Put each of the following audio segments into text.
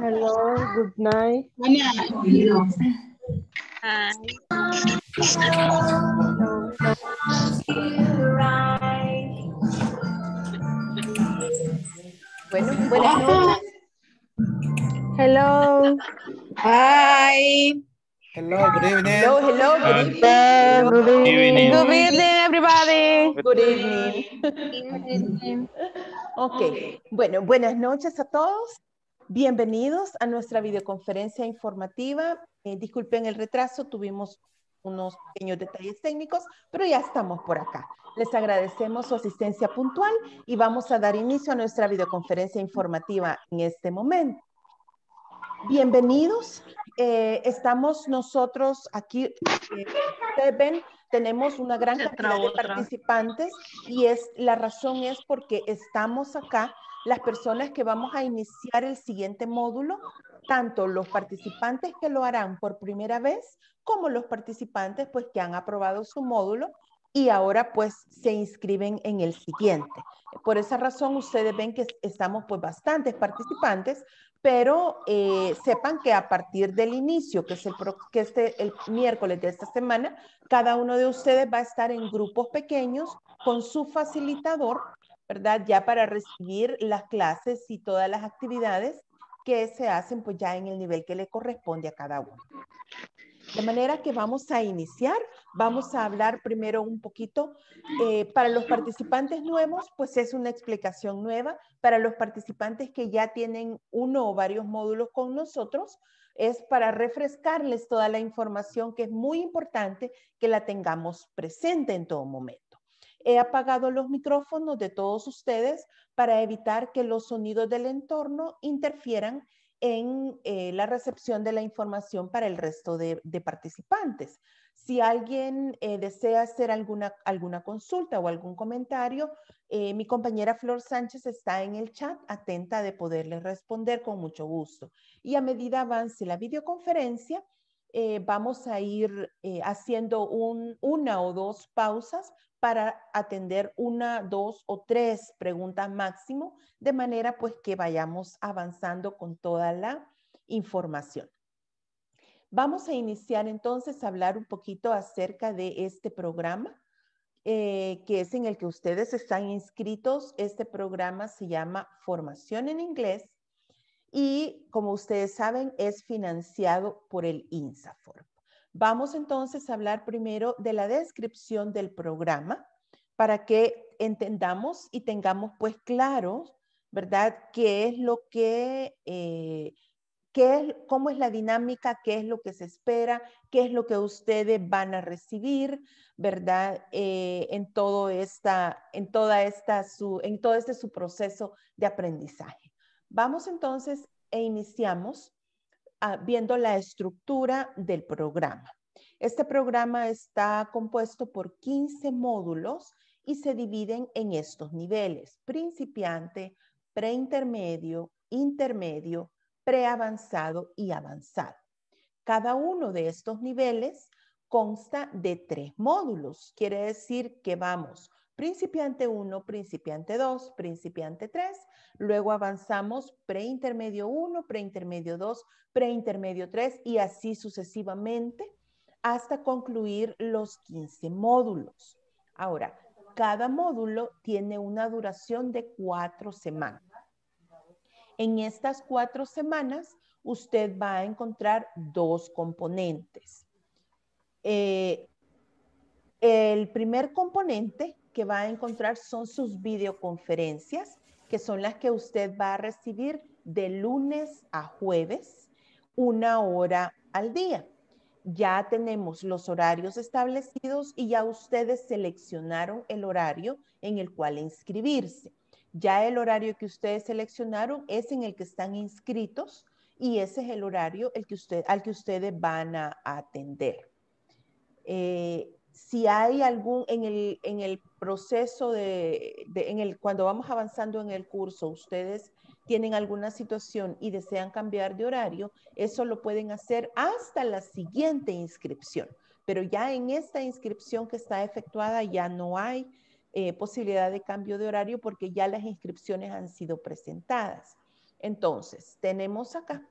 Hello, good night. Bueno, buenas noches. Hello. Hi. Hello, good evening. good evening. Good evening. everybody. Good evening. bueno, buenas noches a todos. Bienvenidos a nuestra videoconferencia informativa. Eh, disculpen el retraso, tuvimos unos pequeños detalles técnicos, pero ya estamos por acá. Les agradecemos su asistencia puntual y vamos a dar inicio a nuestra videoconferencia informativa en este momento. Bienvenidos. Eh, estamos nosotros aquí, eh, ven, tenemos una gran cantidad de participantes y es, la razón es porque estamos acá las personas que vamos a iniciar el siguiente módulo, tanto los participantes que lo harán por primera vez como los participantes pues que han aprobado su módulo y ahora pues se inscriben en el siguiente. Por esa razón ustedes ven que estamos pues bastantes participantes, pero eh, sepan que a partir del inicio, que es el, que este, el miércoles de esta semana, cada uno de ustedes va a estar en grupos pequeños con su facilitador ¿verdad? Ya para recibir las clases y todas las actividades que se hacen pues ya en el nivel que le corresponde a cada uno. De manera que vamos a iniciar, vamos a hablar primero un poquito, eh, para los participantes nuevos, pues es una explicación nueva, para los participantes que ya tienen uno o varios módulos con nosotros, es para refrescarles toda la información que es muy importante que la tengamos presente en todo momento. He apagado los micrófonos de todos ustedes para evitar que los sonidos del entorno interfieran en eh, la recepción de la información para el resto de, participantes. Si alguien eh, desea hacer alguna, alguna consulta o algún comentario, eh, mi compañera Flor Sánchez está en el chat atenta de poderle responder con mucho gusto. Y a medida avance la videoconferencia, vamos a ir haciendo una o dos pausas para atender una, dos o tres preguntas máximo, de manera pues que vayamos avanzando con toda la información. Vamos a iniciar entonces a hablar un poquito acerca de este programa, eh, que es en el que ustedes están inscritos. Este programa se llama Formación en Inglés y como ustedes saben es financiado por el INSAF. Vamos entonces a hablar primero de la descripción del programa para que entendamos y tengamos pues claro, ¿verdad? ¿Qué es lo que, eh, qué cómo es la dinámica, qué es lo que se espera, qué es lo que ustedes van a recibir, ¿verdad? Eh, en, todo esta, en, toda esta su, en todo este su proceso de aprendizaje. Vamos entonces e iniciamos Ah, viendo la estructura del programa. Este programa está compuesto por 15 módulos y se dividen en estos niveles, principiante, preintermedio, intermedio, preavanzado y avanzado. Cada uno de estos niveles consta de tres módulos, quiere decir que vamos principiante 1, principiante 2, principiante 3, luego avanzamos preintermedio 1, preintermedio 2, preintermedio 3 y así sucesivamente hasta concluir los 15 módulos. Ahora, cada módulo tiene una duración de cuatro semanas. En estas cuatro semanas, usted va a encontrar dos componentes. Eh, el primer componente va a encontrar son sus videoconferencias, que son las que usted va a recibir de lunes a jueves, una hora al día. Ya tenemos los horarios establecidos y ya ustedes seleccionaron el horario en el cual inscribirse. Ya el horario que ustedes seleccionaron es en el que están inscritos y ese es el horario el que usted, al que ustedes van a atender. Eh, si hay algún, en el, en el proceso de, en el, cuando vamos avanzando en el curso, ustedes tienen alguna situación y desean cambiar de horario, eso lo pueden hacer hasta la siguiente inscripción. Pero ya en esta inscripción que está efectuada ya no hay eh, posibilidad de cambio de horario porque ya las inscripciones han sido presentadas. Entonces, tenemos acá,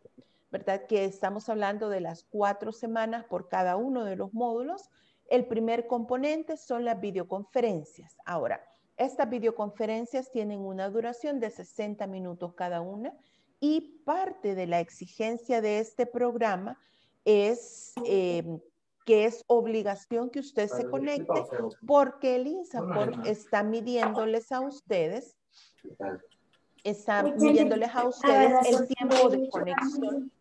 ¿verdad? Que estamos hablando de las cuatro semanas por cada uno de los módulos, el primer componente son las videoconferencias. Ahora, estas videoconferencias tienen una duración de 60 minutos cada una y parte de la exigencia de este programa es eh, que es obligación que usted se conecte porque el INSAPOR está midiéndoles a ustedes, está pues, midiéndoles a ustedes el tiempo de conexión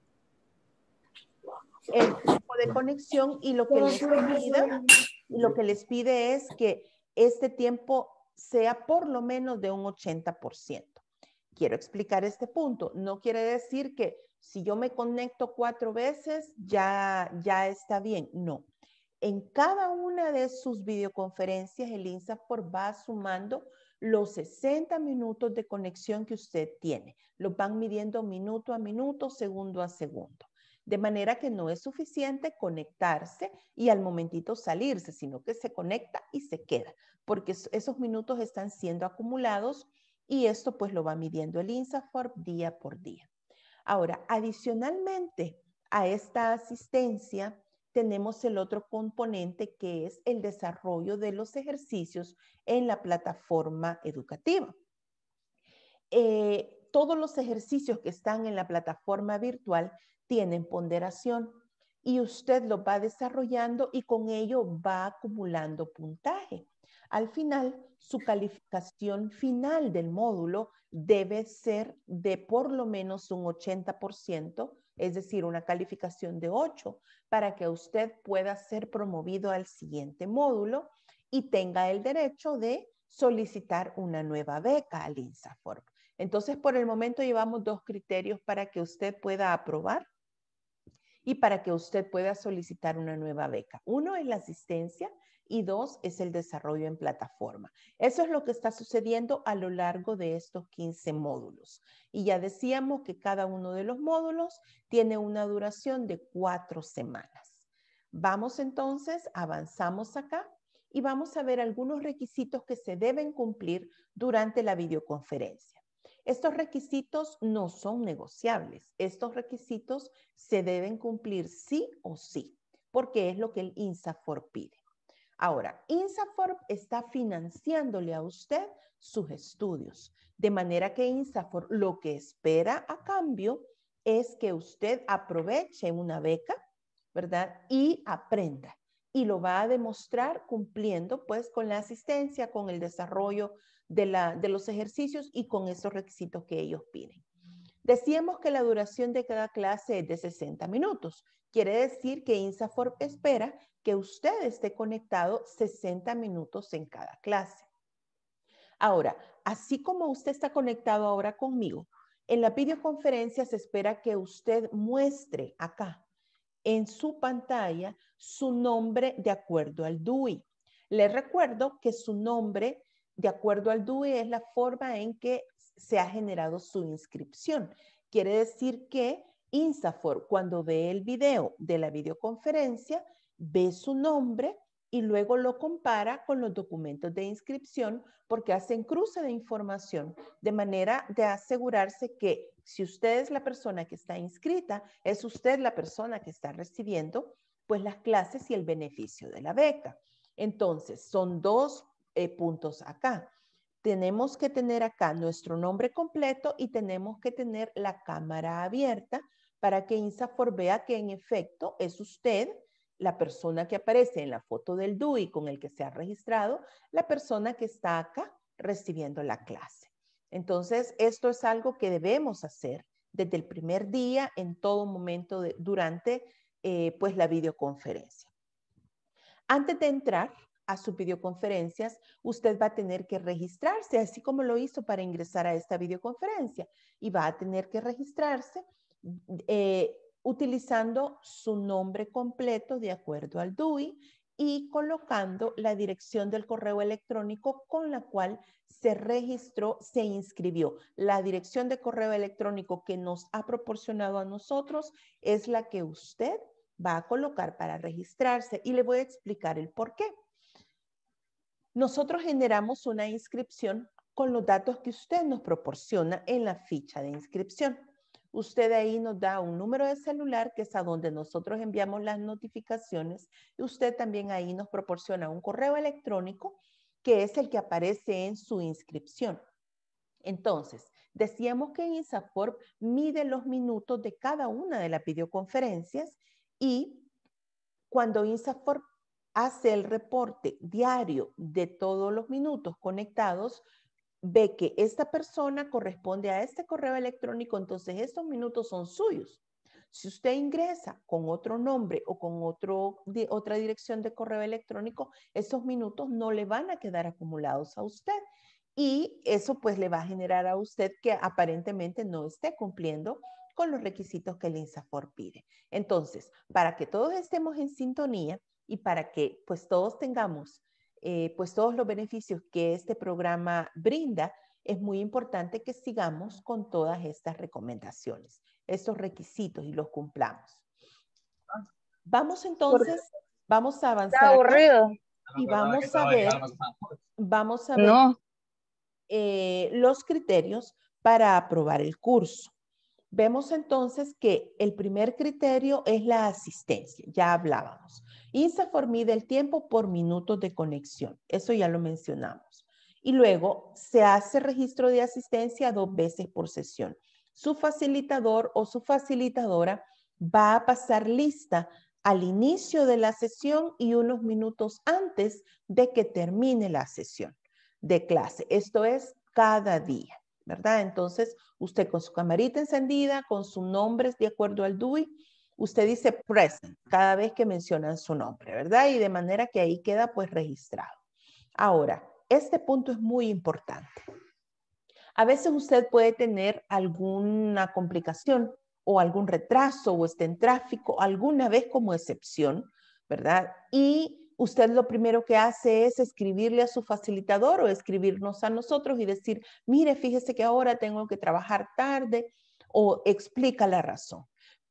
el tipo de conexión y lo que les pide, lo que les pide es que este tiempo sea por lo menos de un 80%. Quiero explicar este punto. No quiere decir que si yo me conecto cuatro veces ya, ya está bien. No. En cada una de sus videoconferencias, el INSAFOR va sumando los 60 minutos de conexión que usted tiene. Los van midiendo minuto a minuto, segundo a segundo. De manera que no es suficiente conectarse y al momentito salirse, sino que se conecta y se queda, porque esos minutos están siendo acumulados y esto pues lo va midiendo el INSAFOR día por día. Ahora, adicionalmente a esta asistencia, tenemos el otro componente que es el desarrollo de los ejercicios en la plataforma educativa. Eh, todos los ejercicios que están en la plataforma virtual tienen ponderación y usted lo va desarrollando y con ello va acumulando puntaje. Al final, su calificación final del módulo debe ser de por lo menos un 80%, es decir, una calificación de 8, para que usted pueda ser promovido al siguiente módulo y tenga el derecho de solicitar una nueva beca al INSAFORM. Entonces, por el momento llevamos dos criterios para que usted pueda aprobar y para que usted pueda solicitar una nueva beca. Uno es la asistencia y dos es el desarrollo en plataforma. Eso es lo que está sucediendo a lo largo de estos 15 módulos. Y ya decíamos que cada uno de los módulos tiene una duración de cuatro semanas. Vamos entonces, avanzamos acá y vamos a ver algunos requisitos que se deben cumplir durante la videoconferencia. Estos requisitos no son negociables. Estos requisitos se deben cumplir sí o sí, porque es lo que el INSAFOR pide. Ahora, INSAFOR está financiándole a usted sus estudios, de manera que INSAFOR lo que espera a cambio es que usted aproveche una beca, ¿verdad? Y aprenda. Y lo va a demostrar cumpliendo pues con la asistencia, con el desarrollo de, los ejercicios y con esos requisitos que ellos piden. Decíamos que la duración de cada clase es de 60 minutos. Quiere decir que INSAFORP espera que usted esté conectado 60 minutos en cada clase. Ahora, así como usted está conectado ahora conmigo, en la videoconferencia se espera que usted muestre acá en su pantalla su nombre de acuerdo al DUI. Le recuerdo que su nombre de acuerdo al DUE, es la forma en que se ha generado su inscripción. Quiere decir que InstaFor cuando ve el video de la videoconferencia, ve su nombre y luego lo compara con los documentos de inscripción porque hacen cruce de información de manera de asegurarse que si usted es la persona que está inscrita, es usted la persona que está recibiendo pues las clases y el beneficio de la beca. Entonces, son dos eh, puntos acá. Tenemos que tener acá nuestro nombre completo y tenemos que tener la cámara abierta para que INSAFOR vea que en efecto es usted la persona que aparece en la foto del DUI con el que se ha registrado, la persona que está acá recibiendo la clase. Entonces, esto es algo que debemos hacer desde el primer día, en todo momento durante eh, pues la videoconferencia. Antes de entrar a sus videoconferencias, usted va a tener que registrarse, así como lo hizo para ingresar a esta videoconferencia, y va a tener que registrarse eh, utilizando su nombre completo de acuerdo al DUI y colocando la dirección del correo electrónico con la cual se registró, se inscribió. La dirección de correo electrónico que nos ha proporcionado a nosotros es la que usted va a colocar para registrarse y le voy a explicar el por qué. Nosotros generamos una inscripción con los datos que usted nos proporciona en la ficha de inscripción. Usted ahí nos da un número de celular que es a donde nosotros enviamos las notificaciones y usted también ahí nos proporciona un correo electrónico que es el que aparece en su inscripción. Entonces, decíamos que INSAFORP mide los minutos de cada una de las videoconferencias y cuando INSAFORP hace el reporte diario de todos los minutos conectados, ve que esta persona corresponde a este correo electrónico, entonces estos minutos son suyos. Si usted ingresa con otro nombre o con otra dirección de correo electrónico, esos minutos no le van a quedar acumulados a usted. Y eso pues le va a generar a usted que aparentemente no esté cumpliendo con los requisitos que el INSAFOR pide. Entonces, para que todos estemos en sintonía, y para que pues todos tengamos eh, pues todos los beneficios que este programa brinda, es muy importante que sigamos con todas estas recomendaciones, estos requisitos y los cumplamos. Vamos entonces, vamos a avanzar. Y vamos a ver, vamos a ver eh, los criterios para aprobar el curso. Vemos entonces que el primer criterio es la asistencia, ya hablábamos. se mide el tiempo por minutos de conexión, eso ya lo mencionamos. Y luego se hace registro de asistencia dos veces por sesión. Su facilitador o su facilitadora va a pasar lista al inicio de la sesión y unos minutos antes de que termine la sesión de clase. Esto es cada día. ¿verdad? Entonces, usted con su camarita encendida, con su nombre de acuerdo al DUI, usted dice present cada vez que mencionan su nombre, ¿verdad? Y de manera que ahí queda pues registrado. Ahora, este punto es muy importante. A veces usted puede tener alguna complicación o algún retraso o esté en tráfico, alguna vez como excepción, ¿verdad? Y usted lo primero que hace es escribirle a su facilitador o escribirnos a nosotros y decir, mire, fíjese que ahora tengo que trabajar tarde o explica la razón.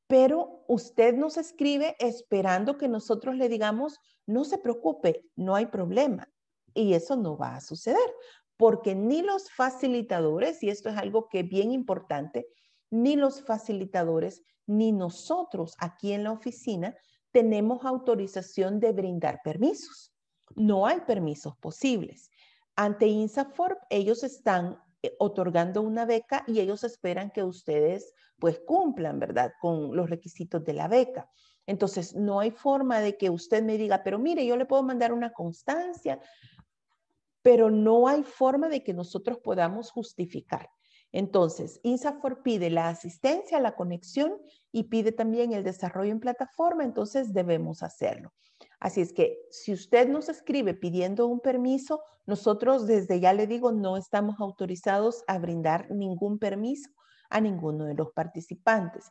Pero usted nos escribe esperando que nosotros le digamos, no se preocupe, no hay problema. Y eso no va a suceder, porque ni los facilitadores, y esto es algo que es bien importante, ni los facilitadores, ni nosotros aquí en la oficina tenemos autorización de brindar permisos. No hay permisos posibles. Ante INSAFORP, ellos están eh, otorgando una beca y ellos esperan que ustedes pues cumplan, ¿verdad? Con los requisitos de la beca. Entonces, no hay forma de que usted me diga, pero mire, yo le puedo mandar una constancia, pero no hay forma de que nosotros podamos justificar. Entonces, INSAFOR pide la asistencia, la conexión y pide también el desarrollo en plataforma, entonces debemos hacerlo. Así es que si usted nos escribe pidiendo un permiso, nosotros desde ya le digo, no estamos autorizados a brindar ningún permiso a ninguno de los participantes.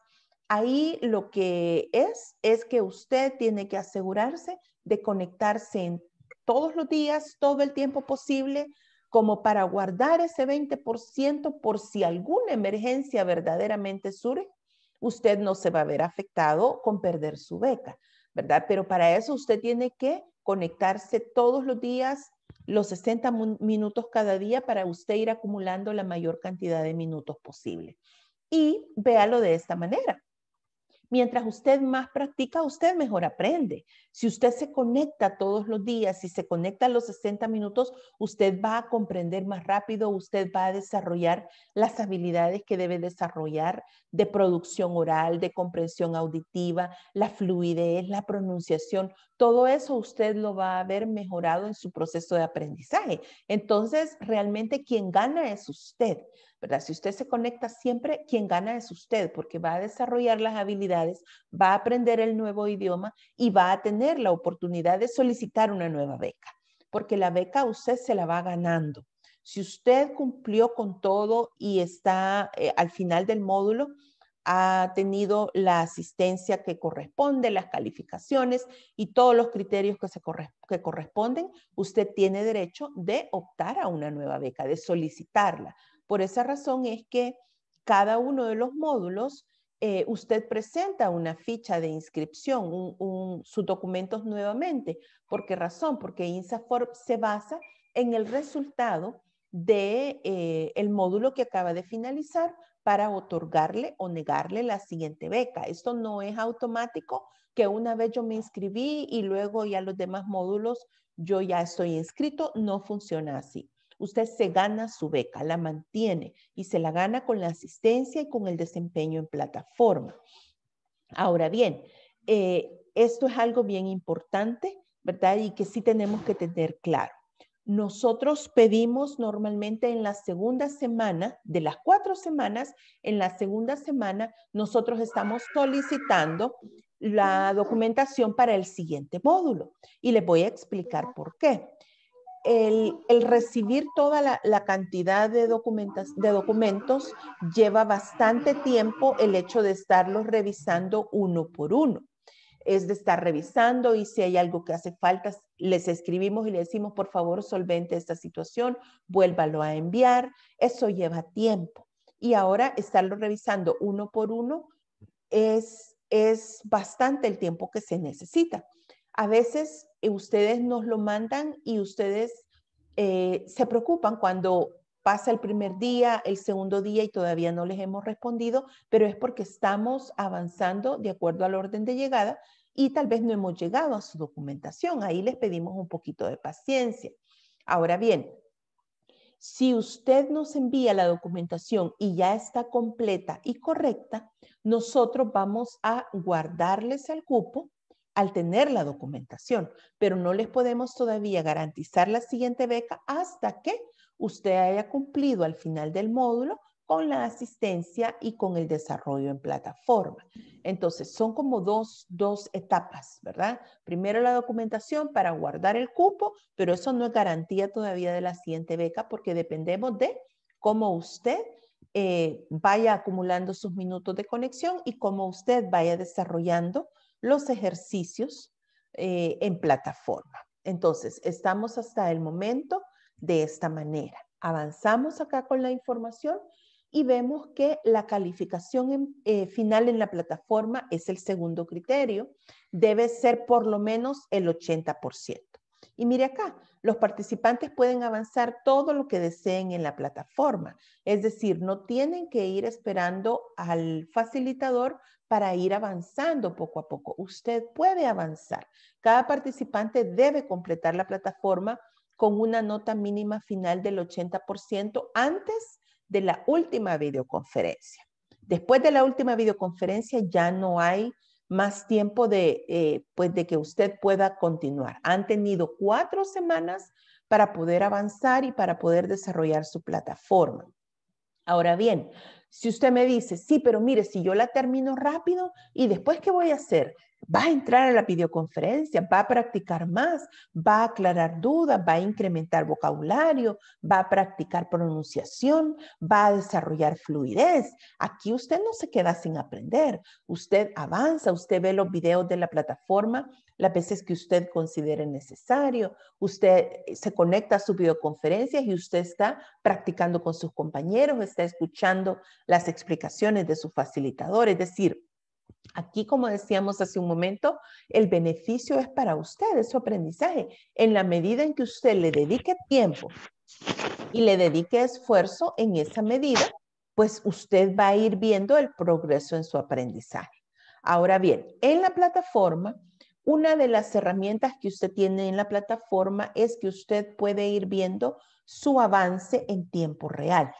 Ahí lo que es es que usted tiene que asegurarse de conectarse todos los días, todo el tiempo posible como para guardar ese 20% por si alguna emergencia verdaderamente surge, usted no se va a ver afectado con perder su beca, ¿verdad? Pero para eso usted tiene que conectarse todos los días, los 60 minutos cada día para usted ir acumulando la mayor cantidad de minutos posible. Y véalo de esta manera. Mientras usted más practica, usted mejor aprende. Si usted se conecta todos los días, si se conecta los 60 minutos, usted va a comprender más rápido, usted va a desarrollar las habilidades que debe desarrollar de producción oral, de comprensión auditiva, la fluidez, la pronunciación. Todo eso usted lo va a ver mejorado en su proceso de aprendizaje. Entonces, realmente quien gana es usted. Si usted se conecta siempre, quien gana es usted, porque va a desarrollar las habilidades, va a aprender el nuevo idioma y va a tener la oportunidad de solicitar una nueva beca, porque la beca usted se la va ganando. Si usted cumplió con todo y está eh, al final del módulo, ha tenido la asistencia que corresponde, las calificaciones y todos los criterios que, se que corresponden, usted tiene derecho de optar a una nueva beca, de solicitarla. Por esa razón es que cada uno de los módulos, eh, usted presenta una ficha de inscripción, sus documentos nuevamente. ¿Por qué razón? Porque INSAFORP se basa en el resultado del de, eh, el módulo que acaba de finalizar para otorgarle o negarle la siguiente beca. Esto no es automático que una vez yo me inscribí y luego ya los demás módulos yo ya estoy inscrito, no funciona así. Usted se gana su beca, la mantiene y se la gana con la asistencia y con el desempeño en plataforma. Ahora bien, eh, esto es algo bien importante, ¿verdad? Y que sí tenemos que tener claro. Nosotros pedimos normalmente en la segunda semana, de las cuatro semanas, en la segunda semana nosotros estamos solicitando la documentación para el siguiente módulo. Y les voy a explicar por qué el, recibir toda la, cantidad de, documentos, lleva bastante tiempo el hecho de estarlos revisando uno por uno. Es de estar revisando y si hay algo que hace falta, les escribimos y le decimos, por favor, solvente esta situación, vuélvalo a enviar. Eso lleva tiempo. Y ahora estarlo revisando uno por uno es bastante el tiempo que se necesita. A veces eh, ustedes nos lo mandan y ustedes eh, se preocupan cuando pasa el primer día, el segundo día y todavía no les hemos respondido, pero es porque estamos avanzando de acuerdo al orden de llegada y tal vez no hemos llegado a su documentación. Ahí les pedimos un poquito de paciencia. Ahora bien, si usted nos envía la documentación y ya está completa y correcta, nosotros vamos a guardarles el cupo al tener la documentación, pero no les podemos todavía garantizar la siguiente beca hasta que usted haya cumplido al final del módulo con la asistencia y con el desarrollo en plataforma. Entonces, son como dos, etapas, ¿verdad? Primero la documentación para guardar el cupo, pero eso no es garantía todavía de la siguiente beca porque dependemos de cómo usted eh, vaya acumulando sus minutos de conexión y cómo usted vaya desarrollando los ejercicios eh, en plataforma. Entonces, estamos hasta el momento de esta manera. Avanzamos acá con la información y vemos que la calificación eh, final en la plataforma es el segundo criterio. Debe ser por lo menos el 80%. Y mire acá, los participantes pueden avanzar todo lo que deseen en la plataforma. Es decir, no tienen que ir esperando al facilitador para ir avanzando poco a poco. Usted puede avanzar. Cada participante debe completar la plataforma con una nota mínima final del 80% antes de la última videoconferencia. Después de la última videoconferencia ya no hay más tiempo de, eh, pues de que usted pueda continuar. Han tenido cuatro semanas para poder avanzar y para poder desarrollar su plataforma. Ahora bien, si usted me dice, sí, pero mire, si yo la termino rápido, ¿y después qué voy a hacer? va a entrar a la videoconferencia, va a practicar más, va a aclarar dudas, va a incrementar vocabulario, va a practicar pronunciación, va a desarrollar fluidez. Aquí usted no se queda sin aprender, usted avanza, usted ve los videos de la plataforma las veces que usted considere necesario, usted eh, se conecta a su videoconferencia y usted está practicando con sus compañeros, está escuchando las explicaciones de su facilitador, es decir, Aquí, como decíamos hace un momento, el beneficio es para usted, es su aprendizaje. En la medida en que usted le dedique tiempo y le dedique esfuerzo en esa medida, pues usted va a ir viendo el progreso en su aprendizaje. Ahora bien, en la plataforma, una de las herramientas que usted tiene en la plataforma es que usted puede ir viendo su avance en tiempo real.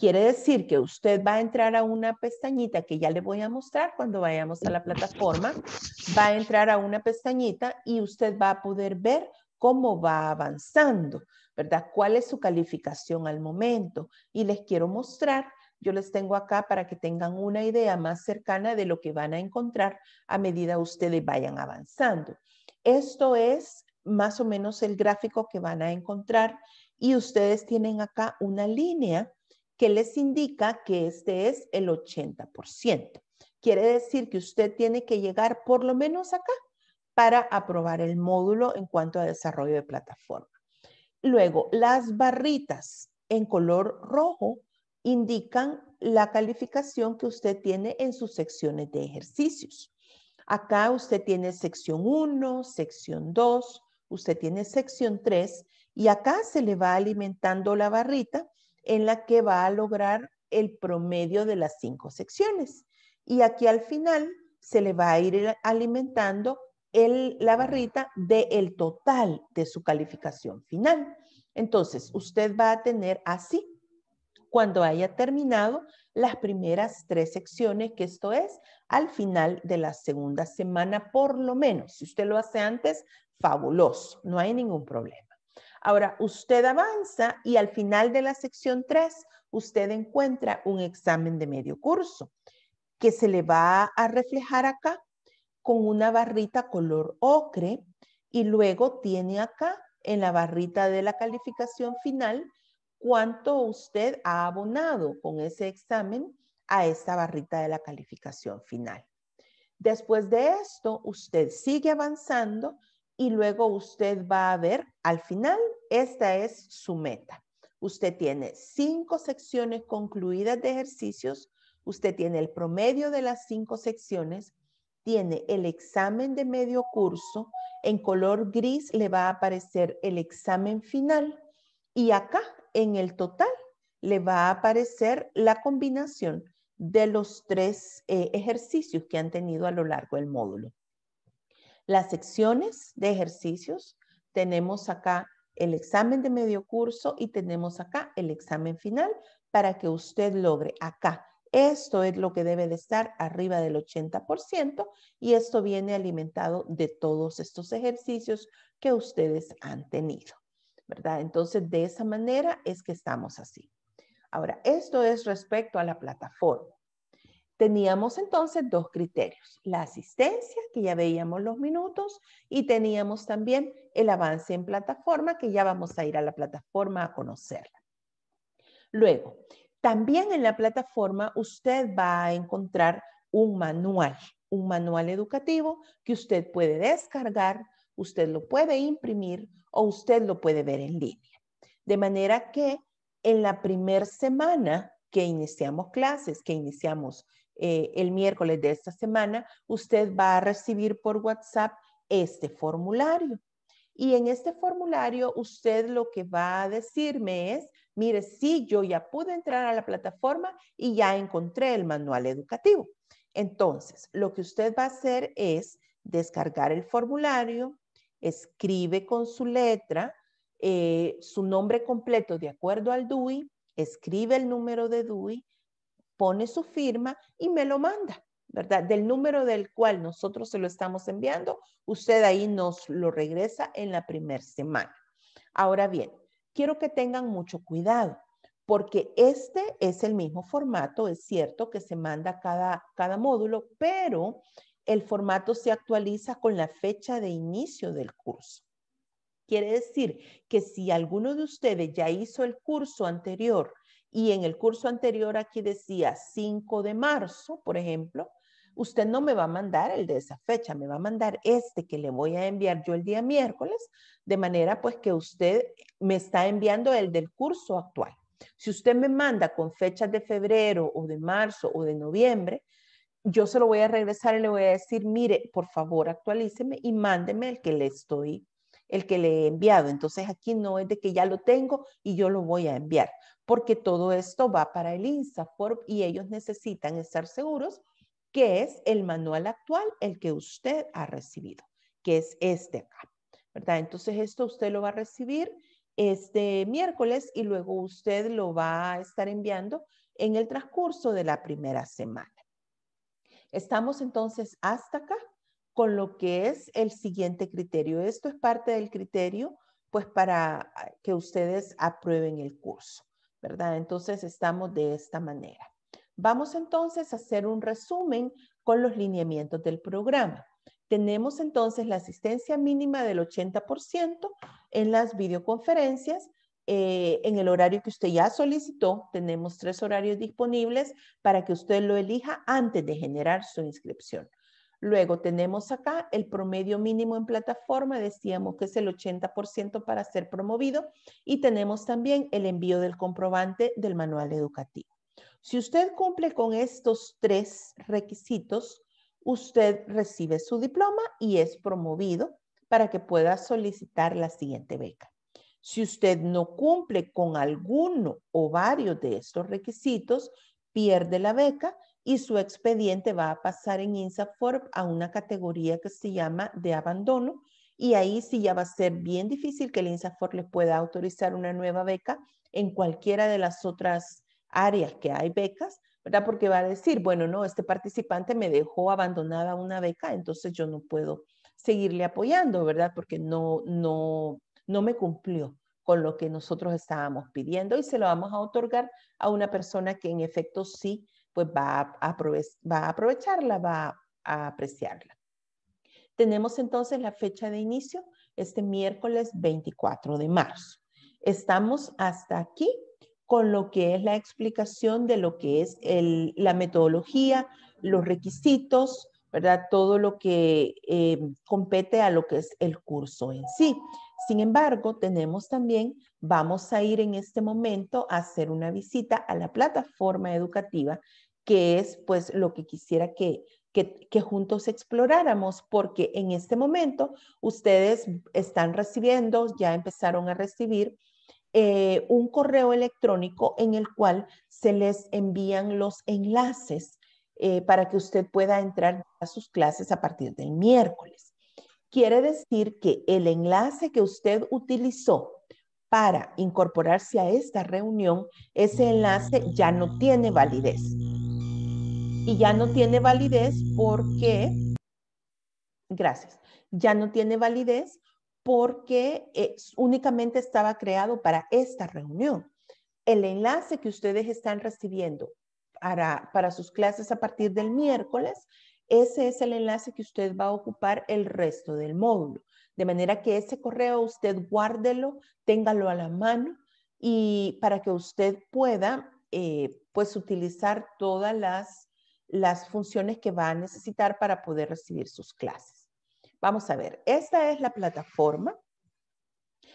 Quiere decir que usted va a entrar a una pestañita que ya le voy a mostrar cuando vayamos a la plataforma. Va a entrar a una pestañita y usted va a poder ver cómo va avanzando, ¿verdad? ¿Cuál es su calificación al momento? Y les quiero mostrar, yo les tengo acá para que tengan una idea más cercana de lo que van a encontrar a medida ustedes vayan avanzando. Esto es más o menos el gráfico que van a encontrar y ustedes tienen acá una línea que les indica que este es el 80%. Quiere decir que usted tiene que llegar por lo menos acá para aprobar el módulo en cuanto a desarrollo de plataforma. Luego, las barritas en color rojo indican la calificación que usted tiene en sus secciones de ejercicios. Acá usted tiene sección 1, sección 2, usted tiene sección 3 y acá se le va alimentando la barrita en la que va a lograr el promedio de las cinco secciones. Y aquí al final se le va a ir eh, alimentando la barrita del el total de su calificación final. Entonces, usted va a tener así, cuando haya terminado las primeras tres secciones, que esto es al final de la segunda semana por lo menos. Si usted lo hace antes, fabuloso, no hay ningún problema. Ahora, usted avanza y al final de la sección 3, usted encuentra un examen de medio curso que se le va a reflejar acá con una barrita color ocre y luego tiene acá en la barrita de la calificación final cuánto usted ha abonado con ese examen a esa barrita de la calificación final. Después de esto, usted sigue avanzando y luego usted va a ver, al final, esta es su meta. Usted tiene cinco secciones concluidas de ejercicios, usted tiene el promedio de las cinco secciones, tiene el examen de medio curso, en color gris le va a aparecer el examen final y acá en el total le va a aparecer la combinación de los tres eh, ejercicios que han tenido a lo largo del módulo las secciones de ejercicios, tenemos acá el examen de medio curso y tenemos acá el examen final para que usted logre acá. Esto es lo que debe de estar arriba del 80% y esto viene alimentado de todos estos ejercicios que ustedes han tenido, ¿verdad? Entonces, de esa manera es que estamos así. Ahora, esto es respecto a la plataforma. Teníamos entonces dos criterios, la asistencia, que ya veíamos los minutos, y teníamos también el avance en plataforma, que ya vamos a ir a la plataforma a conocerla. Luego, también en la plataforma usted va a encontrar un manual, un manual educativo que usted puede descargar, usted lo puede imprimir o usted lo puede ver en línea. De manera que en la primera semana que iniciamos clases, que iniciamos eh, el miércoles de esta semana, usted va a recibir por WhatsApp este formulario. Y en este formulario usted lo que va a decirme es, mire, sí, yo ya pude entrar a la plataforma y ya encontré el manual educativo. Entonces, lo que usted va a hacer es descargar el formulario, escribe con su letra eh, su nombre completo de acuerdo al DUI, escribe el número de DUI, pone su firma y me lo manda, ¿verdad? Del número del cual nosotros se lo estamos enviando, usted ahí nos lo regresa en la primera semana. Ahora bien, quiero que tengan mucho cuidado porque este es el mismo formato, es cierto que se manda cada, cada módulo, pero el formato se actualiza con la fecha de inicio del curso. Quiere decir que si alguno de ustedes ya hizo el curso anterior y en el curso anterior aquí decía 5 de marzo, por ejemplo, usted no me va a mandar el de esa fecha, me va a mandar este que le voy a enviar yo el día miércoles, de manera pues que usted me está enviando el del curso actual. Si usted me manda con fechas de febrero o de marzo o de noviembre, yo se lo voy a regresar y le voy a decir, mire, por favor, actualíceme y mándeme el que le estoy el que le he enviado. Entonces aquí no es de que ya lo tengo y yo lo voy a enviar, porque todo esto va para el InstaFORM y ellos necesitan estar seguros que es el manual actual el que usted ha recibido, que es este acá, ¿verdad? Entonces esto usted lo va a recibir este miércoles y luego usted lo va a estar enviando en el transcurso de la primera semana. Estamos entonces hasta acá con lo que es el siguiente criterio. Esto es parte del criterio, pues para ah, que ustedes aprueben el curso, ¿verdad? Entonces estamos de esta manera. Vamos entonces a hacer un resumen con los lineamientos del programa. Tenemos entonces la asistencia mínima del 80% en las videoconferencias, eh, en el horario que usted ya solicitó. Tenemos tres horarios disponibles para que usted lo elija antes de generar su inscripción. Luego tenemos acá el promedio mínimo en plataforma, decíamos que es el 80% para ser promovido y tenemos también el envío del comprobante del manual educativo. Si usted cumple con estos tres requisitos, usted recibe su diploma y es promovido para que pueda solicitar la siguiente beca. Si usted no cumple con alguno o varios de estos requisitos, pierde la beca y su expediente va a pasar en Insafor a una categoría que se llama de abandono y ahí sí ya va a ser bien difícil que el INSAFORP les pueda autorizar una nueva beca en cualquiera de las otras áreas que hay becas, ¿verdad? Porque va a decir, bueno, no, este participante me dejó abandonada una beca, entonces yo no puedo seguirle apoyando, ¿verdad? Porque no, no, no me cumplió con lo que nosotros estábamos pidiendo y se lo vamos a otorgar a una persona que en efecto sí pues, va a, va a aprovecharla, va a apreciarla. Tenemos entonces la fecha de inicio, este miércoles 24 de marzo. Estamos hasta aquí con lo que es la explicación de lo que es la metodología, los requisitos, ¿verdad? Todo lo que eh, compete a lo que es el curso en sí. Sin embargo, tenemos también, vamos a ir en este momento a hacer una visita a la plataforma educativa que es pues lo que quisiera que, juntos exploráramos, porque en este momento ustedes están recibiendo, ya empezaron a recibir eh, un correo electrónico en el cual se les envían los enlaces eh, para que usted pueda entrar a sus clases a partir del miércoles. Quiere decir que el enlace que usted utilizó para incorporarse a esta reunión, ese enlace ya no tiene validez y ya no tiene validez porque, gracias, ya no tiene validez porque es, eh, únicamente estaba creado para esta reunión. El enlace que ustedes están recibiendo para, para sus clases a partir del miércoles, ese es el enlace que usted va a ocupar el resto del módulo. De manera que ese correo usted guárdelo, téngalo a la mano y para que usted pueda eh, pues utilizar todas las las funciones que va a necesitar para poder recibir sus clases. Vamos a ver, esta es la plataforma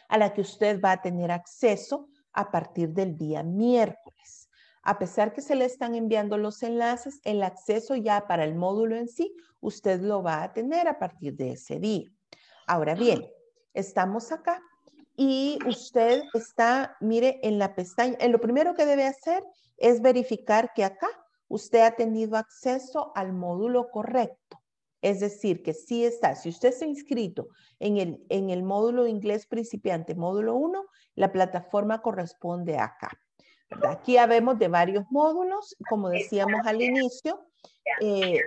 a la que usted va a tener acceso a partir del día miércoles. A pesar que se le están enviando los enlaces, el acceso ya para el módulo en sí, usted lo va a tener a partir de ese día. Ahora bien, estamos acá y usted está, mire, en la pestaña, en eh, lo primero que debe hacer es verificar que acá usted ha tenido acceso al módulo correcto. Es decir, que si está, si usted se ha inscrito en el, en el módulo de inglés principiante, módulo 1, la plataforma corresponde acá. ¿verdad? Aquí habemos de varios módulos, como decíamos al inicio, eh,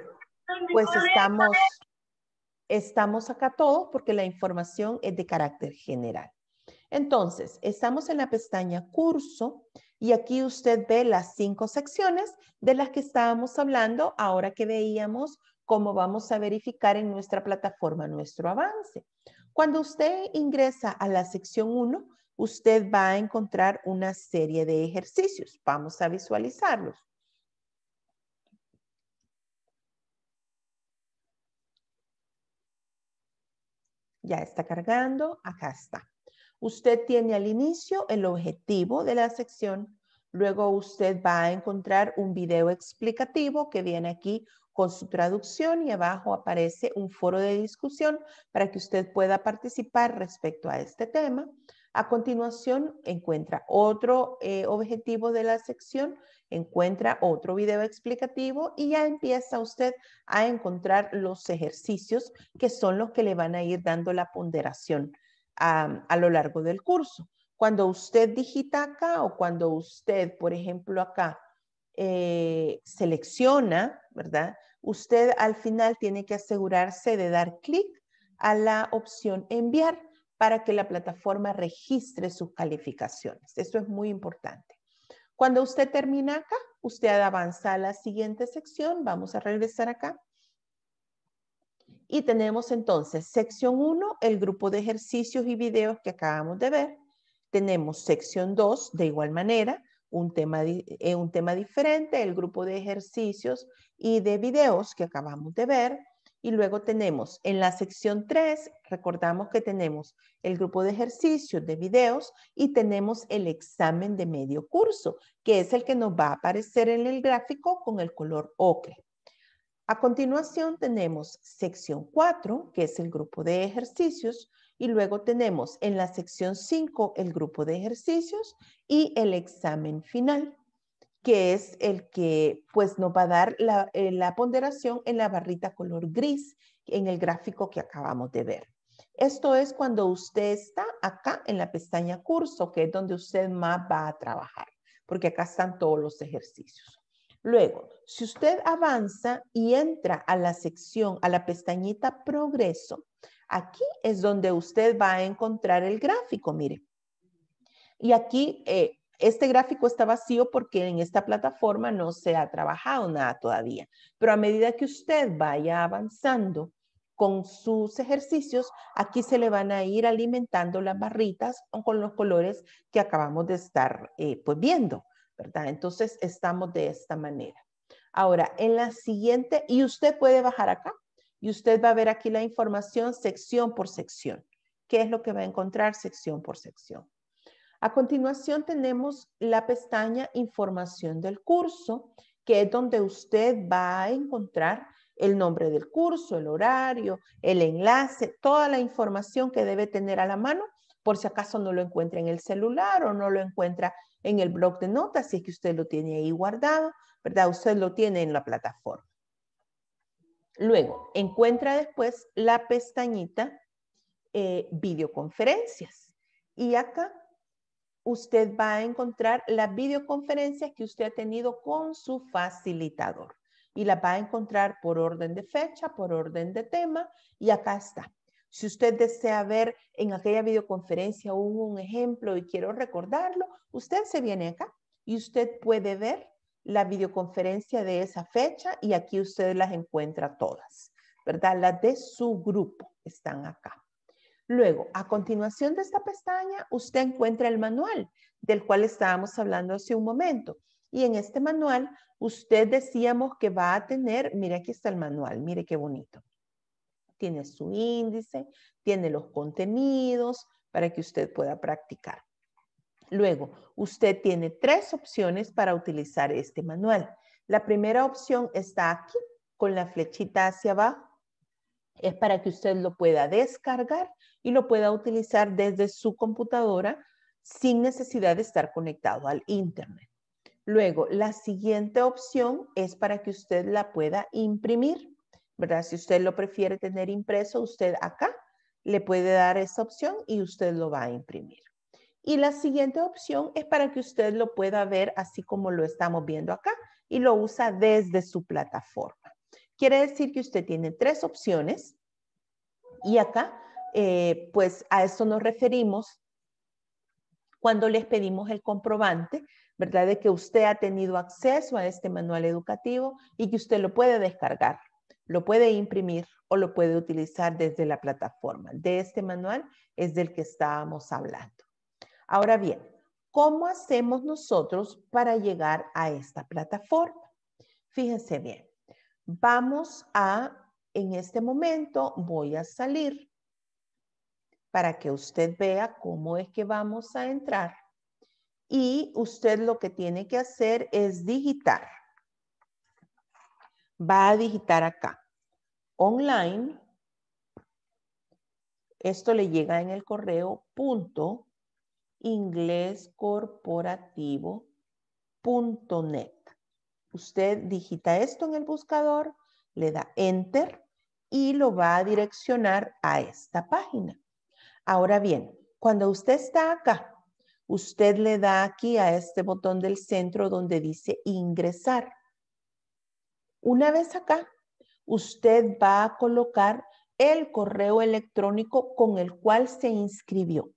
pues estamos, estamos acá todos porque la información es de carácter general. Entonces, estamos en la pestaña curso, y aquí usted ve las cinco secciones de las que estábamos hablando ahora que veíamos cómo vamos a verificar en nuestra plataforma nuestro avance. Cuando usted ingresa a la sección 1, usted va a encontrar una serie de ejercicios. Vamos a visualizarlos. Ya está cargando, acá está. Usted tiene al inicio el objetivo de la sección, luego usted va a encontrar un video explicativo que viene aquí con su traducción y abajo aparece un foro de discusión para que usted pueda participar respecto a este tema. A continuación, encuentra otro eh, objetivo de la sección, encuentra otro video explicativo y ya empieza usted a encontrar los ejercicios que son los que le van a ir dando la ponderación a, lo largo del curso. Cuando usted digita acá o cuando usted, por ejemplo, acá eh, selecciona, ¿verdad? Usted al final tiene que asegurarse de dar clic a la opción enviar para que la plataforma registre sus calificaciones. Eso es muy importante. Cuando usted termina acá, usted avanza a la siguiente sección. Vamos a regresar acá. Y tenemos entonces sección 1, el grupo de ejercicios y videos que acabamos de ver. Tenemos sección 2, de igual manera, un tema, eh, un tema diferente, el grupo de ejercicios y de videos que acabamos de ver. Y luego tenemos en la sección 3, recordamos que tenemos el grupo de ejercicios, de videos y tenemos el examen de medio curso, que es el que nos va a aparecer en el gráfico con el color ocre. A continuación tenemos sección 4, que es el grupo de ejercicios, y luego tenemos en la sección 5 el grupo de ejercicios y el examen final, que es el que pues nos va a dar eh, la ponderación en la barrita color gris en el gráfico que acabamos de ver. Esto es cuando usted está acá en la pestaña curso, que es donde usted más va a trabajar, porque acá están todos los ejercicios. Luego, si usted avanza y entra a la sección, a la pestañita progreso, aquí es donde usted va a encontrar el gráfico, mire. Y aquí eh, este gráfico está vacío porque en esta plataforma no se ha trabajado nada todavía. Pero a medida que usted vaya avanzando con sus ejercicios, aquí se le van a ir alimentando las barritas con los colores que acabamos de estar eh, pues, viendo. Entonces estamos de esta manera. Ahora, en la siguiente, y usted puede bajar acá, y usted va a ver aquí la información sección por sección. ¿Qué es lo que va a encontrar sección por sección? A continuación tenemos la pestaña información del curso, que es donde usted va a encontrar el nombre del curso, el horario, el enlace, toda la información que debe tener a la mano por si acaso no lo encuentra en el celular o no lo encuentra en el blog de notas, si es que usted lo tiene ahí guardado, ¿verdad? Usted lo tiene en la plataforma. Luego, encuentra después la pestañita eh, videoconferencias. Y acá usted va a encontrar las videoconferencias que usted ha tenido con su facilitador. Y la va a encontrar por orden de fecha, por orden de tema, y acá está. Si usted desea ver en aquella videoconferencia hubo un ejemplo y quiero recordarlo, usted se viene acá y usted puede ver la videoconferencia de esa fecha y aquí usted las encuentra todas, ¿verdad? Las de su grupo están acá. Luego, a continuación de esta pestaña, usted encuentra el manual del cual estábamos hablando hace un momento. Y en este manual, usted decíamos que va a tener, mire aquí está el manual, mire qué bonito tiene su índice, tiene los contenidos para que usted pueda practicar. Luego, usted tiene tres opciones para utilizar este manual. La primera opción está aquí, con la flechita hacia abajo. Es para que usted lo pueda descargar y lo pueda utilizar desde su computadora sin necesidad de estar conectado al Internet. Luego, la siguiente opción es para que usted la pueda imprimir. ¿verdad? Si usted lo prefiere tener impreso, usted acá le puede dar esa opción y usted lo va a imprimir. Y la siguiente opción es para que usted lo pueda ver así como lo estamos viendo acá y lo usa desde su plataforma. Quiere decir que usted tiene tres opciones y acá, eh, pues a esto nos referimos cuando les pedimos el comprobante, ¿verdad? De que usted ha tenido acceso a este manual educativo y que usted lo puede descargar lo puede imprimir o lo puede utilizar desde la plataforma. De este manual es del que estábamos hablando. Ahora bien, ¿cómo hacemos nosotros para llegar a esta plataforma? Fíjense bien, vamos a, en este momento voy a salir para que usted vea cómo es que vamos a entrar. Y usted lo que tiene que hacer es digitar va a digitar acá. Online, esto le llega en el correo punto inglescorporativo.net. Usted digita esto en el buscador, le da enter y lo va a direccionar a esta página. Ahora bien, cuando usted está acá, usted le da aquí a este botón del centro donde dice ingresar. Una vez acá, usted va a colocar el correo electrónico con el cual se inscribió.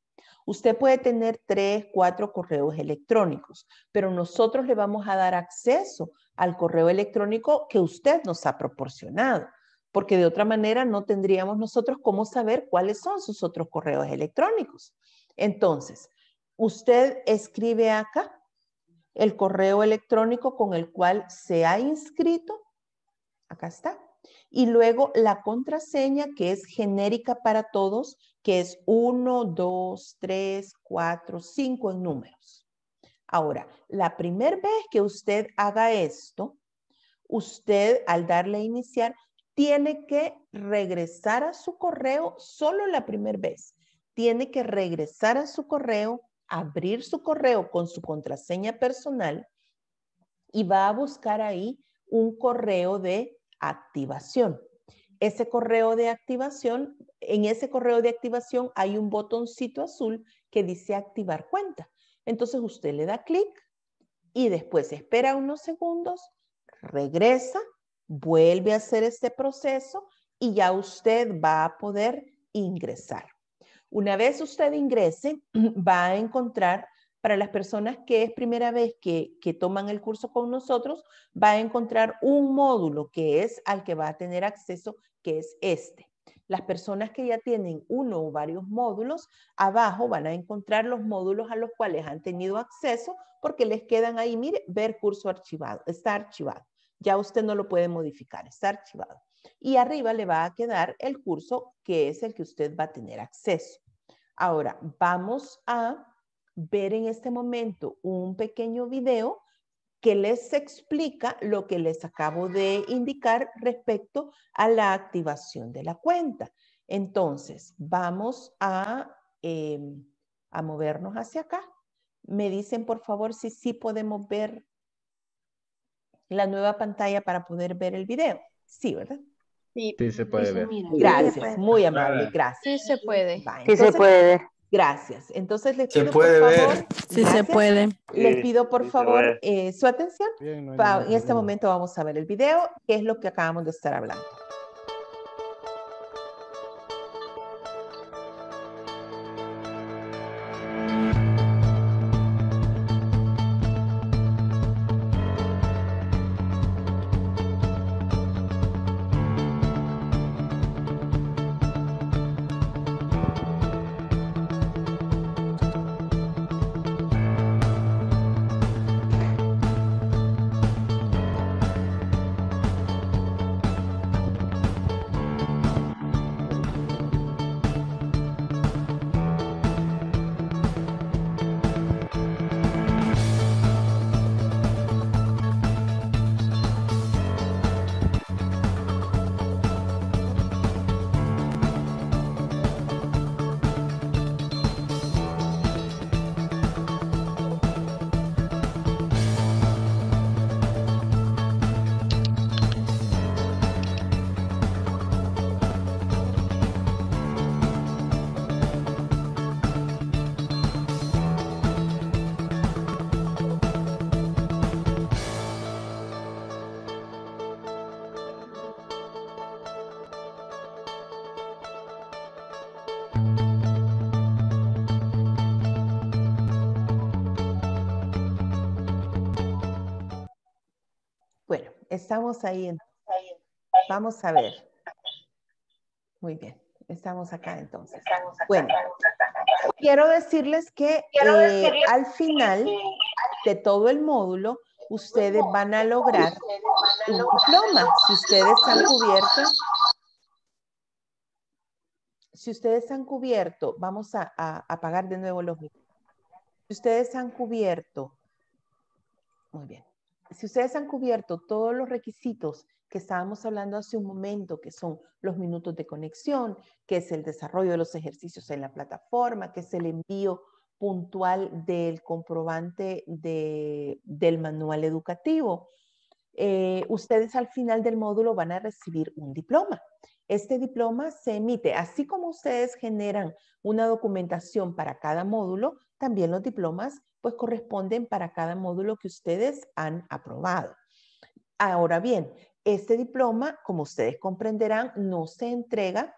Usted puede tener tres, cuatro correos electrónicos, pero nosotros le vamos a dar acceso al correo electrónico que usted nos ha proporcionado, porque de otra manera no tendríamos nosotros cómo saber cuáles son sus otros correos electrónicos. Entonces, usted escribe acá el correo electrónico con el cual se ha inscrito Acá está. Y luego la contraseña que es genérica para todos, que es 1, 2, 3, 4, 5 en números. Ahora, la primera vez que usted haga esto, usted al darle a iniciar, tiene que regresar a su correo solo la primera vez. Tiene que regresar a su correo, abrir su correo con su contraseña personal y va a buscar ahí un correo de activación. Ese correo de activación, en ese correo de activación hay un botoncito azul que dice activar cuenta. Entonces usted le da clic y después espera unos segundos, regresa, vuelve a hacer este proceso y ya usted va a poder ingresar. Una vez usted ingrese, va a encontrar para las personas que es primera vez que, que, toman el curso con nosotros, va a encontrar un módulo que es al que va a tener acceso, que es este. Las personas que ya tienen uno o varios módulos, abajo van a encontrar los módulos a los cuales han tenido acceso porque les quedan ahí, mire, ver curso archivado, está archivado. Ya usted no lo puede modificar, está archivado. Y arriba le va a quedar el curso que es el que usted va a tener acceso. Ahora, vamos a ver en este momento un pequeño video que les explica lo que les acabo de indicar respecto a la activación de la cuenta. Entonces, vamos a, em, a movernos hacia acá. Me dicen, por favor, si sí podemos ver la nueva pantalla para poder ver el video. Sí, ¿verdad? Sí, se puede Gracias, muy amable, gracias. Sí se puede. se puede Gracias. Entonces les pido por favor, si se puede. Les eh, pido por favor su atención. en este momento vamos a ver el video, que es lo que acabamos de estar hablando. Bueno, estamos ahí. Vamos a ver. Muy bien, estamos acá entonces. bueno, quiero decirles que eh, al final de todo el módulo, ustedes van a lograr un diploma. Si ustedes han cubierto, si ustedes han cubierto, vamos a, apagar de nuevo los micrófonos. Si ustedes han cubierto, muy bien, si ustedes han cubierto todos los requisitos que estábamos hablando hace un momento, que son los minutos de conexión, que es el desarrollo de los ejercicios en la plataforma, que es el envío puntual del comprobante del manual educativo, eh, ustedes al final del módulo van a recibir un diploma. Este diploma se emite, así como ustedes generan una documentación para cada módulo, también los diplomas pues corresponden para cada módulo que ustedes han aprobado. Ahora bien, este diploma, como ustedes comprenderán, no se entrega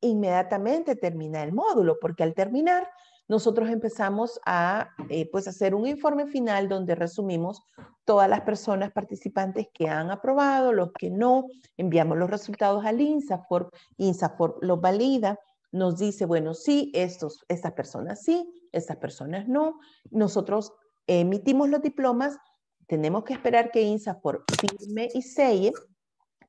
inmediatamente termina el módulo, porque al terminar nosotros empezamos a eh, pues hacer un informe final donde resumimos todas las personas participantes que han aprobado, los que no, enviamos los resultados al INSAFORP, INSAFORP los valida, nos dice, bueno, sí, estas personas sí, estas personas no. Nosotros emitimos los diplomas, tenemos que esperar que INSA por firme y selle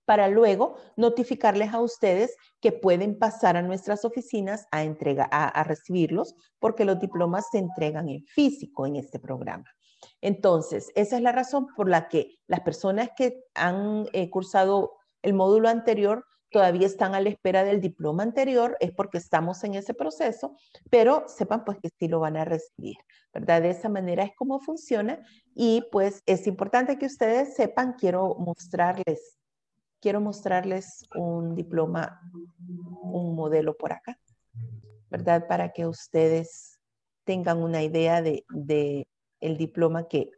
para luego notificarles a ustedes que pueden pasar a nuestras oficinas a, entrega, a, recibirlos, porque los diplomas se entregan en físico en este programa. Entonces, esa es la razón por la que las personas que han eh, cursado el módulo anterior todavía están a la espera del diploma anterior, es porque estamos en ese proceso, pero sepan pues que sí lo van a recibir, ¿verdad? De esa manera es como funciona y pues es importante que ustedes sepan, quiero mostrarles, quiero mostrarles un diploma, un modelo por acá, ¿verdad? Para que ustedes tengan una idea de, de el diploma que,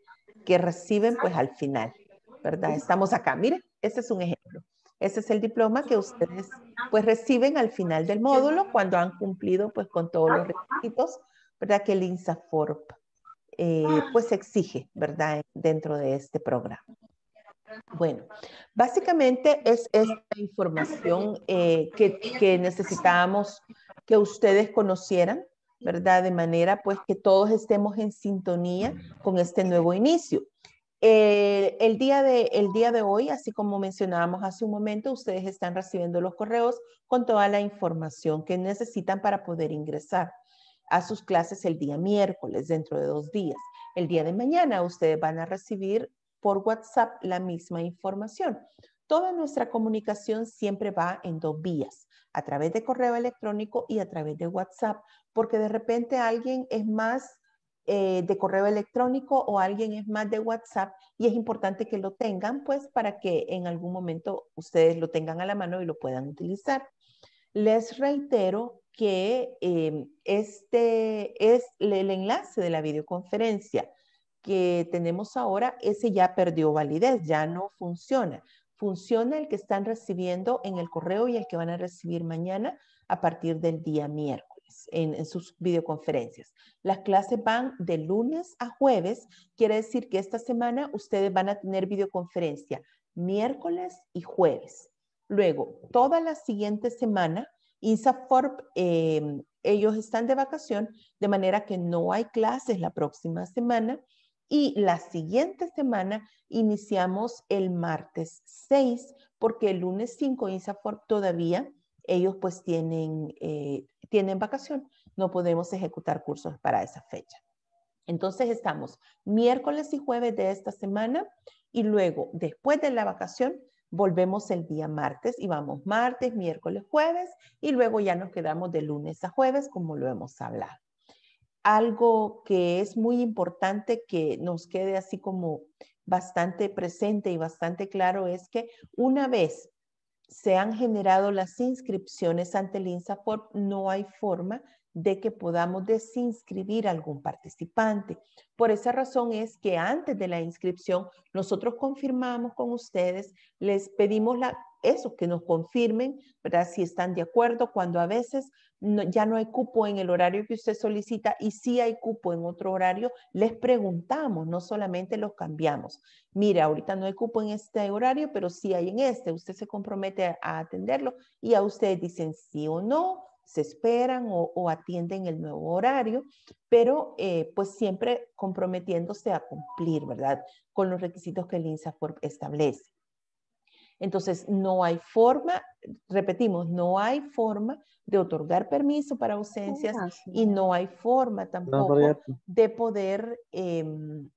que reciben pues al final, ¿verdad? Estamos acá, miren, este es un ejemplo. Ese es el diploma que ustedes pues reciben al final del módulo cuando han cumplido pues con todos los requisitos, ¿verdad? Que el INSAFORP eh, pues exige, ¿verdad? Dentro de este programa. Bueno, básicamente es esta información eh, que, que necesitábamos que ustedes conocieran, ¿verdad? De manera pues que todos estemos en sintonía con este nuevo inicio. Eh, el, día de, el día de hoy, así como mencionábamos hace un momento, ustedes están recibiendo los correos con toda la información que necesitan para poder ingresar a sus clases el día miércoles, dentro de dos días. El día de mañana ustedes van a recibir por WhatsApp la misma información. Toda nuestra comunicación siempre va en dos vías, a través de correo electrónico y a través de WhatsApp, porque de repente alguien es más eh, de correo electrónico o alguien es más de WhatsApp y es importante que lo tengan pues para que en algún momento ustedes lo tengan a la mano y lo puedan utilizar. Les reitero que em, este es el enlace de la videoconferencia que tenemos ahora, ese ya perdió validez, ya no funciona. Funciona el que están recibiendo en el correo y el que van a recibir mañana a partir del día miércoles en, sus videoconferencias. Las clases van de lunes a jueves, quiere decir que esta semana ustedes van a tener videoconferencia miércoles y jueves. Luego, toda la siguiente semana, INSAFORP, eh, ellos están de vacación, de manera que no hay clases la próxima semana. Y la siguiente semana iniciamos el martes 6, porque el lunes 5 INSAFORP todavía ellos pues tienen, eh, tienen vacación, no podemos ejecutar cursos para esa fecha. Entonces estamos miércoles y jueves de esta semana y luego después de la vacación volvemos el día martes y vamos martes, miércoles, jueves y luego ya nos quedamos de lunes a jueves como lo hemos hablado. Algo que es muy importante que nos quede así como bastante presente y bastante claro es que una vez se han generado las inscripciones ante el por no hay forma de que podamos desinscribir a algún participante. Por esa razón es que antes de la inscripción, nosotros confirmamos con ustedes, les pedimos la eso, que nos confirmen, ¿verdad? Si están de acuerdo, cuando a veces ya no hay cupo en el horario que usted solicita y si hay cupo en otro horario, les preguntamos, no solamente los cambiamos. Mira, ahorita no hay cupo en este horario, pero sí hay en este. Usted se compromete a, atenderlo y a ustedes dicen sí o no, se esperan o, atienden el nuevo horario, pero eh, pues siempre comprometiéndose a cumplir, ¿verdad? Con los requisitos que el INSAFOR establece. Entonces, no hay forma, repetimos, no hay forma de otorgar permiso para ausencias ah, y no hay forma tampoco de poder, em,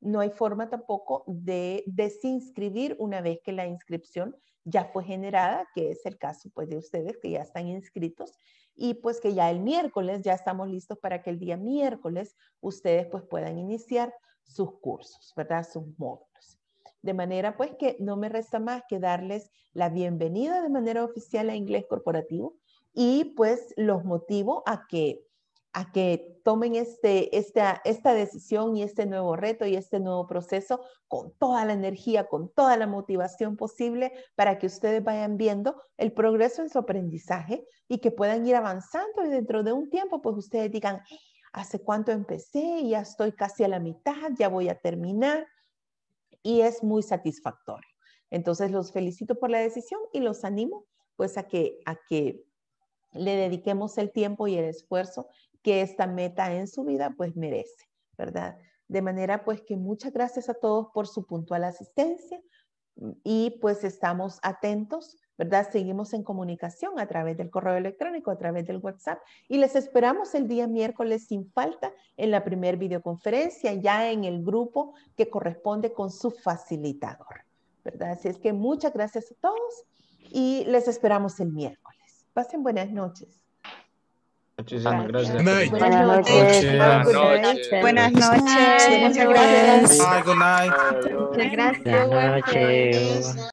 no hay forma tampoco de desinscribir una vez que la inscripción ya fue generada, que es el caso pues de ustedes que ya están inscritos y pues que ya el miércoles ya estamos listos para que el día miércoles ustedes pues puedan iniciar sus cursos, ¿verdad? Sus módulos de manera pues que no me resta más que darles la bienvenida de manera oficial a Inglés Corporativo y pues los motivo a que a que tomen este, esta, esta decisión y este nuevo reto y este nuevo proceso con toda la energía, con toda la motivación posible para que ustedes vayan viendo el progreso en su aprendizaje y que puedan ir avanzando y dentro de un tiempo pues ustedes digan, ¿hace cuánto empecé? Ya estoy casi a la mitad, ya voy a terminar y es muy satisfactorio. Entonces los felicito por la decisión y los animo pues a que, a que le dediquemos el tiempo y el esfuerzo que esta meta en su vida pues merece, ¿verdad? De manera pues que muchas gracias a todos por su puntual asistencia y pues estamos atentos ¿verdad? Seguimos en comunicación a través del correo electrónico, a través del WhatsApp y les esperamos el día miércoles sin falta en la primer videoconferencia, ya en el grupo que corresponde con su facilitador, ¿verdad? Así es que muchas gracias a todos y les esperamos el miércoles. Pasen buenas noches. gracias. Buenas noches. Muchas gracias. Muchas gracias. Buenas noches.